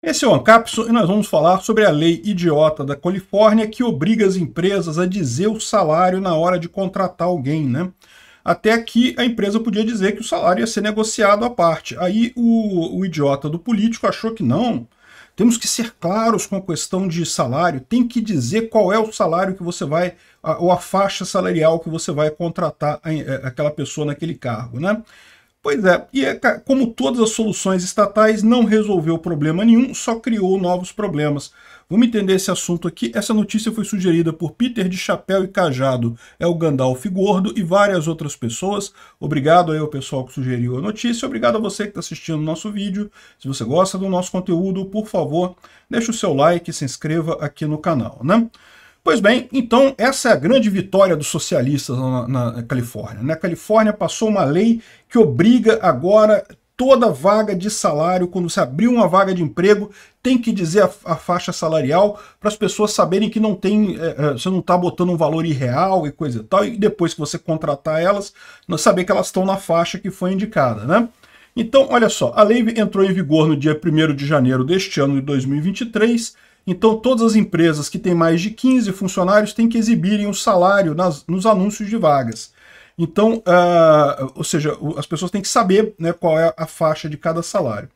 Esse é o Ancapso e nós vamos falar sobre a lei idiota da Califórnia que obriga as empresas a dizer o salário na hora de contratar alguém, né? Até aqui a empresa podia dizer que o salário ia ser negociado à parte. Aí o, o idiota do político achou que não. Temos que ser claros com a questão de salário, tem que dizer qual é o salário que você vai, ou a faixa salarial que você vai contratar eh, eh, aquela pessoa naquele cargo, né? Pois é, e é, como todas as soluções estatais, não resolveu problema nenhum, só criou novos problemas. Vamos entender esse assunto aqui. Essa notícia foi sugerida por Peter de Chapéu e Cajado, é o Gandalf Gordo e várias outras pessoas. Obrigado aí ao pessoal que sugeriu a notícia. Obrigado a você que está assistindo o nosso vídeo. Se você gosta do nosso conteúdo, por favor, deixe o seu like e se inscreva aqui no canal, né? Pois bem, então essa é a grande vitória dos socialistas na, na Califórnia. Na né? Califórnia passou uma lei que obriga agora toda vaga de salário, quando se abrir uma vaga de emprego, tem que dizer a, a faixa salarial para as pessoas saberem que não tem, é, é você não está botando um valor irreal e coisa e tal, e depois que você contratar elas, saber que elas estão na faixa que foi indicada, né? Então, olha só, a lei entrou em vigor no dia 1 de janeiro deste ano de 2023, então todas as empresas que têm mais de 15 funcionários têm que exibirem o salário nas, nos anúncios de vagas. Então, uh, ou seja, as pessoas têm que saber né, qual é a faixa de cada salário.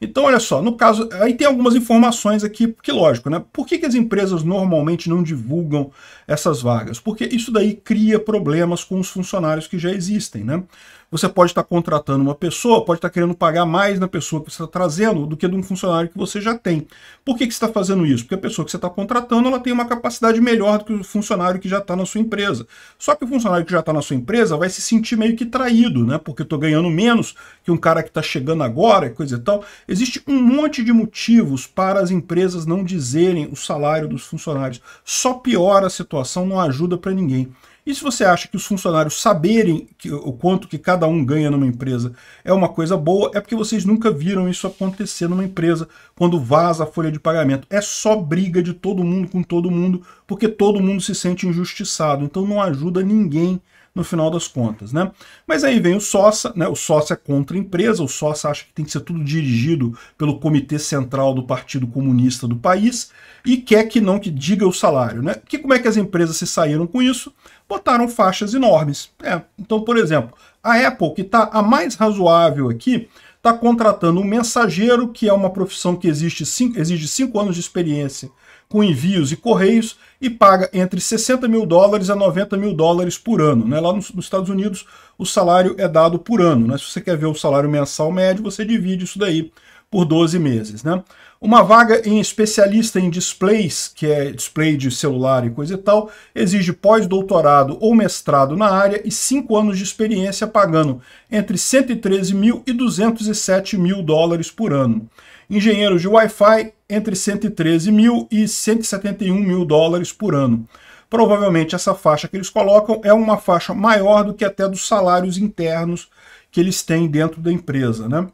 Então, olha só, no caso, aí tem algumas informações aqui, porque lógico, né? Por que, que as empresas normalmente não divulgam essas vagas? Porque isso daí cria problemas com os funcionários que já existem, né? você pode estar contratando uma pessoa, pode estar querendo pagar mais na pessoa que você está trazendo do que de um funcionário que você já tem. Por que, que você está fazendo isso? Porque a pessoa que você está contratando ela tem uma capacidade melhor do que o funcionário que já está na sua empresa. Só que o funcionário que já está na sua empresa vai se sentir meio que traído, né? Porque estou ganhando menos que um cara que está chegando agora, coisa e tal. Existe um monte de motivos para as empresas não dizerem o salário dos funcionários. Só piora a situação, não ajuda para ninguém. E se você acha que os funcionários saberem que, o quanto que cada um ganha numa empresa é uma coisa boa, é porque vocês nunca viram isso acontecer numa empresa quando vaza a folha de pagamento. É só briga de todo mundo com todo mundo, porque todo mundo se sente injustiçado. Então não ajuda ninguém no final das contas, né? Mas aí vem o sócia, né? O sócia é contra a empresa, o sócia acha que tem que ser tudo dirigido pelo Comitê Central do Partido Comunista do país e quer que não que diga o salário, né? Que como é que as empresas se saíram com isso? Botaram faixas enormes. É, então, por exemplo, a Apple, que está a mais razoável aqui, está contratando um mensageiro, que é uma profissão que exige cinco, exige cinco anos de experiência com envios e correios e paga entre 60 mil dólares a 90 mil dólares por ano. Né? Lá nos, nos, Estados Unidos, o salário é dado por ano. Né? Se você quer ver o salário mensal médio, você divide isso daí por 12 meses. Né? Uma vaga em especialista em displays, que é display de celular e coisa e tal, exige pós-doutorado ou mestrado na área e 5 anos de experiência pagando entre 113 mil e 207 mil dólares por ano. Engenheiros de Wi-Fi, entre 113 mil e 171 mil dólares por ano. Provavelmente essa faixa que eles colocam é uma faixa maior do que até dos salários internos que eles têm dentro da empresa, né?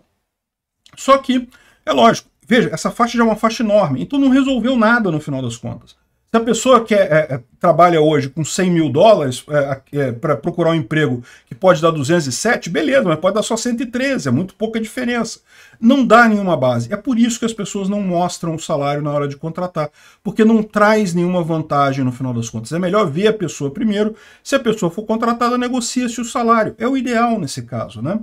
Só que, é lógico, veja, essa faixa já é uma faixa enorme, então não resolveu nada no final das contas. Se a pessoa que é, é, trabalha hoje com 100 mil dólares é, é para procurar um emprego que pode dar 207, beleza, mas pode dar só 113, é muito pouca diferença. Não dá nenhuma base. É por isso que as pessoas não mostram o salário na hora de contratar, porque não traz nenhuma vantagem no final das contas. É melhor ver a pessoa primeiro. Se a pessoa for contratada, negocia-se o salário. É o ideal nesse caso, né?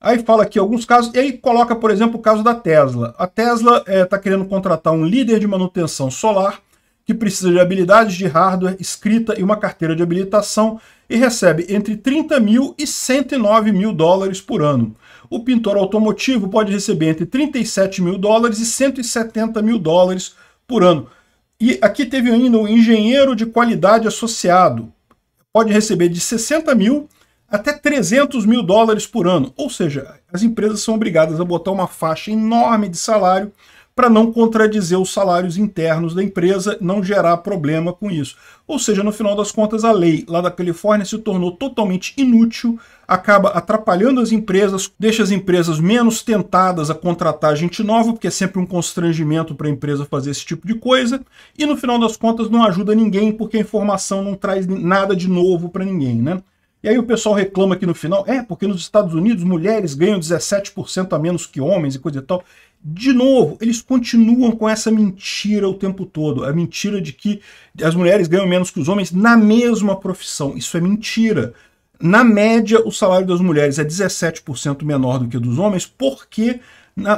Aí fala aqui alguns casos, e aí coloca, por exemplo, o caso da Tesla. A Tesla está eh, é, querendo contratar um líder de manutenção solar que precisa de habilidades de hardware, escrita e uma carteira de habilitação e recebe entre 30 mil e 109 mil dólares por ano. O pintor automotivo pode receber entre 37 mil dólares e 170 mil dólares por ano. E aqui teve ainda o um engenheiro de qualidade associado, pode receber de 60 mil até 300 mil dólares por ano. Ou seja, as empresas são obrigadas a botar uma faixa enorme de salário para não contradizer os salários internos da empresa, não gerar problema com isso. Ou seja, no final das contas, a lei lá da Califórnia se tornou totalmente inútil, acaba atrapalhando as empresas, deixa as empresas menos tentadas a contratar gente nova, porque é sempre um constrangimento para a empresa fazer esse tipo de coisa, e no final das contas não ajuda ninguém, porque a informação não traz nada de novo para ninguém, né? E aí o pessoal reclama aqui no final, é, porque nos Estados Unidos mulheres ganham 17% a menos que homens e coisa e tal. De novo, eles continuam com essa mentira o tempo todo. A mentira de que as mulheres ganham menos que os homens na mesma profissão. Isso é mentira. Na média, o salário das mulheres é 17% menor do que dos homens, porque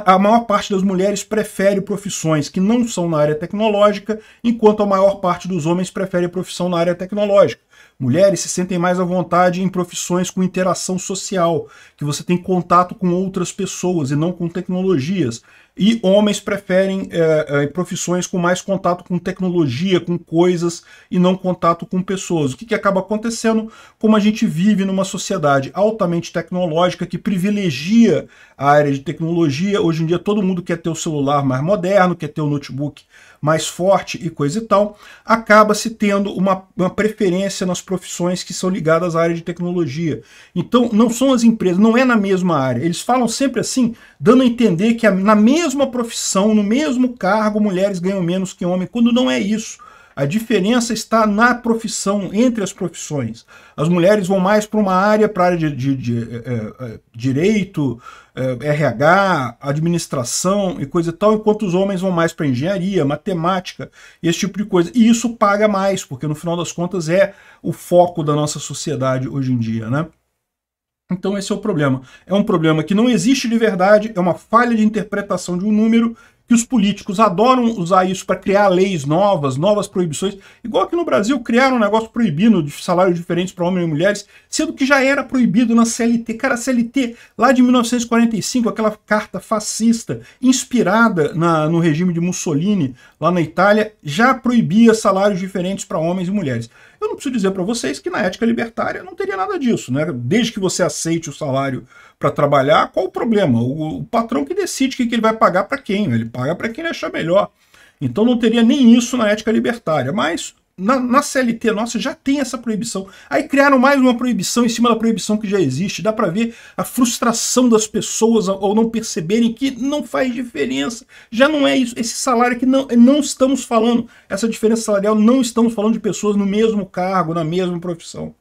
a maior parte das mulheres prefere profissões que não são na área tecnológica, enquanto a maior parte dos homens prefere profissão na área tecnológica. Mulheres se sentem mais à vontade em profissões com interação social, que você tem contato com outras pessoas e não com tecnologias. E homens preferem é, é, profissões com mais contato com tecnologia, com coisas e não contato com pessoas. O que, que acaba acontecendo? Como a gente vive numa sociedade altamente tecnológica que privilegia a área de tecnologia, hoje em dia todo mundo quer ter o celular mais moderno, quer ter o notebook mais forte e coisa e tal, acaba se tendo uma, uma preferência nas profissões que são ligadas à área de tecnologia. Então, não são as empresas, não é na mesma área. Eles falam sempre assim, dando a entender que na mesma mesma profissão, no mesmo cargo, mulheres ganham menos que homens, quando não é isso. A diferença está na profissão, entre as profissões. As mulheres vão mais para uma área, para a área de, de, de é, direito, é, RH, administração e coisa e tal, enquanto os homens vão mais para engenharia, matemática, esse tipo de coisa. E isso paga mais, porque no final das contas é o foco da nossa sociedade hoje em dia, né? Então esse é o problema. É um problema que não existe de verdade, é uma falha de interpretação de um número que os políticos adoram usar isso para criar leis novas, novas proibições. Igual que no Brasil, criaram um negócio proibindo de salários diferentes para homens e mulheres, sendo que já era proibido na CLT. Cara, a CLT, lá de 1945, aquela carta fascista, inspirada na, no regime de Mussolini, lá na Itália, já proibia salários diferentes para homens e mulheres. Eu não preciso dizer para vocês que na ética libertária não teria nada disso, né? Desde que você aceite o salário para trabalhar, qual o problema? O, o patrão que decide o que, que ele vai pagar para quem, né? ele paga para quem ele achar melhor. Então não teria nem isso na ética libertária, mas na, na CLT nossa já tem essa proibição. Aí criaram mais uma proibição em cima da proibição que já existe. Dá para ver a frustração das pessoas ao não perceberem que não faz diferença. Já não é isso. Esse salário que não, não estamos falando. Essa diferença salarial não estamos falando de pessoas no mesmo cargo, na mesma profissão.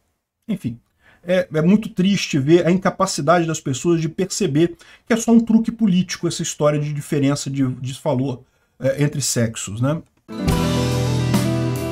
Enfim, é, é, muito triste ver a incapacidade das pessoas de perceber que é só um truque político essa história de diferença de, de valor é, entre sexos, né?